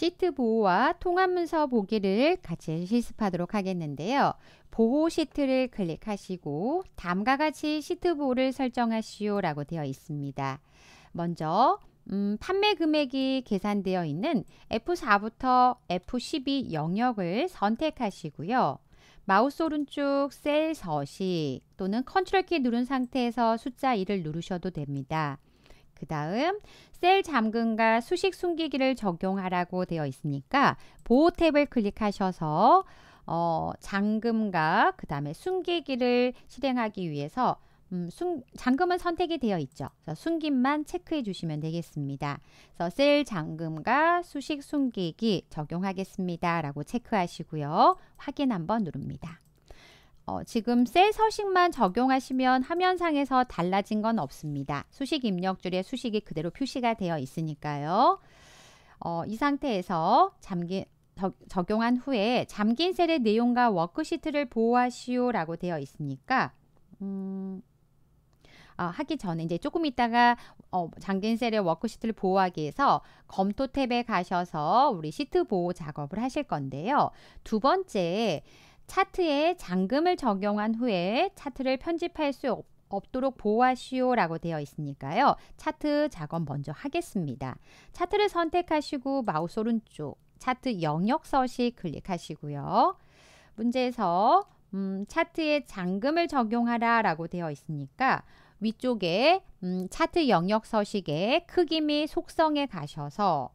시트 보호와 통합문서 보기를 같이 실습하도록 하겠는데요. 보호 시트를 클릭하시고 다음과 같이 시트 보호를 설정하시오 라고 되어 있습니다. 먼저 음, 판매 금액이 계산되어 있는 F4부터 F12 영역을 선택하시고요. 마우스 오른쪽 셀 서식 또는 컨트롤 키 누른 상태에서 숫자 2를 누르셔도 됩니다. 그 다음 셀 잠금과 수식 숨기기를 적용하라고 되어 있으니까 보호 탭을 클릭하셔서 어, 잠금과 그 다음에 숨기기를 실행하기 위해서 음, 숨, 잠금은 선택이 되어 있죠. 그래서 숨김만 체크해 주시면 되겠습니다. 그래서 셀 잠금과 수식 숨기기 적용하겠습니다. 라고 체크하시고요. 확인 한번 누릅니다. 어, 지금 셀 서식만 적용하시면 화면상에서 달라진 건 없습니다. 수식 입력 줄에 수식이 그대로 표시가 되어 있으니까요. 어, 이 상태에서 잠긴, 적용한 후에 잠긴 셀의 내용과 워크시트를 보호하시오 라고 되어 있으니까 음, 어, 하기 전에 이제 조금 있다가 어, 잠긴 셀의 워크시트를 보호하기 위해서 검토 탭에 가셔서 우리 시트 보호 작업을 하실 건데요. 두 번째 차트에 잠금을 적용한 후에 차트를 편집할 수 없도록 보호하시오 라고 되어 있으니까요. 차트 작업 먼저 하겠습니다. 차트를 선택하시고 마우스 오른쪽 차트 영역 서식 클릭하시고요. 문제에서 음, 차트에 잠금을 적용하라 라고 되어 있으니까 위쪽에 음, 차트 영역 서식의 크기 및 속성에 가셔서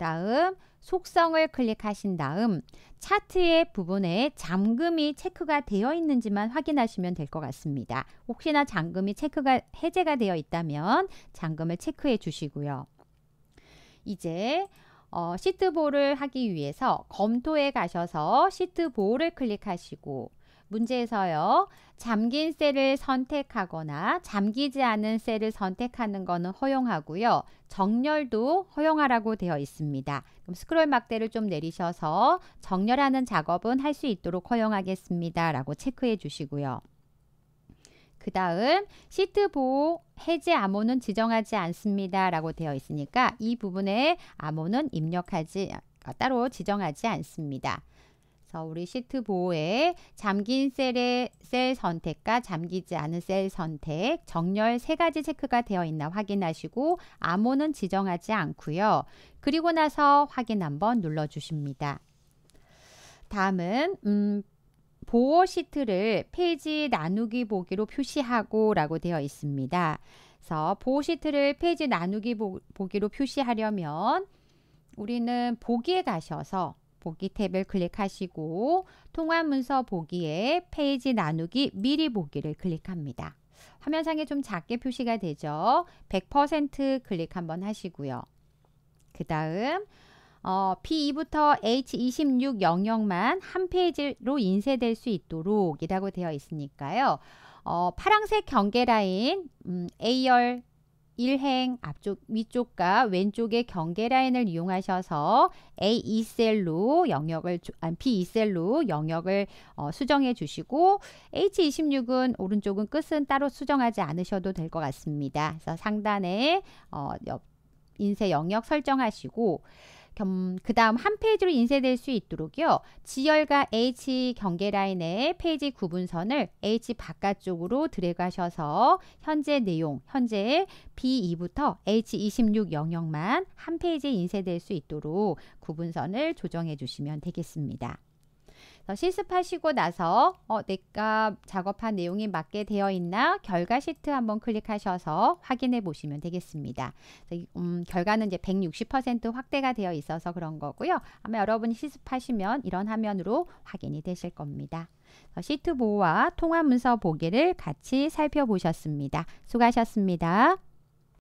다음 속성을 클릭하신 다음 차트의 부분에 잠금이 체크가 되어 있는지만 확인하시면 될 것 같습니다. 혹시나 잠금이 체크가 해제가 되어 있다면 잠금을 체크해 주시고요. 이제 어, 시트볼을 하기 위해서 검토에 가셔서 시트볼을 클릭하시고 문제에서요. 잠긴 셀을 선택하거나 잠기지 않은 셀을 선택하는 것은 허용하고요. 정렬도 허용하라고 되어 있습니다. 그럼 스크롤 막대를 좀 내리셔서 정렬하는 작업은 할 수 있도록 허용하겠습니다. 라고 체크해 주시고요. 그 다음 시트 보호 해제 암호는 지정하지 않습니다. 라고 되어 있으니까 이 부분에 암호는 입력하지 따로 지정하지 않습니다. 그래서 우리 시트 보호에 잠긴 셀의 셀 선택과 잠기지 않은 셀 선택, 정렬 세 가지 체크가 되어 있나 확인하시고 암호는 지정하지 않고요. 그리고 나서 확인 한번 눌러 주십니다. 다음은 음, 보호 시트를 페이지 나누기 보기로 표시하고 라고 되어 있습니다. 그래서 보호 시트를 페이지 나누기 보, 보기로 표시하려면 우리는 보기에 가셔서 보기 탭을 클릭하시고 통화 문서 보기에 페이지 나누기 미리 보기를 클릭합니다. 화면상에 좀 작게 표시가 되죠. 100% 클릭 한번 하시고요. 그 다음 어, P2부터 H26 영역만 한 페이지로 인쇄될 수 있도록 이라고 되어 있으니까요. 어, 파랑색 경계 라인 음, A열 일행 앞쪽 위쪽과 왼쪽의 경계 라인을 이용하셔서 A2셀로 e 영역을 아, B2셀로 e 영역을 어, 수정해 주시고 H26은 오른쪽은 끝은 따로 수정하지 않으셔도 될 것 같습니다. 그래서 상단에 어, 옆 인쇄 영역 설정하시고 그 다음 한 페이지로 인쇄될 수 있도록요. 지열과 H 경계 라인의 페이지 구분선을 H 바깥쪽으로 드래그하셔서 현재 내용, 현재 B2부터 H26 영역만 한 페이지에 인쇄될 수 있도록 구분선을 조정해 주시면 되겠습니다. 실습하시고 나서 어, 내가 작업한 내용이 맞게 되어 있나 결과 시트 한번 클릭하셔서 확인해 보시면 되겠습니다. 음, 결과는 이제 160% 확대가 되어 있어서 그런 거고요. 아마 여러분이 실습하시면 이런 화면으로 확인이 되실 겁니다. 어, 시트 보호와 통화 문서 보기를 같이 살펴보셨습니다. 수고하셨습니다.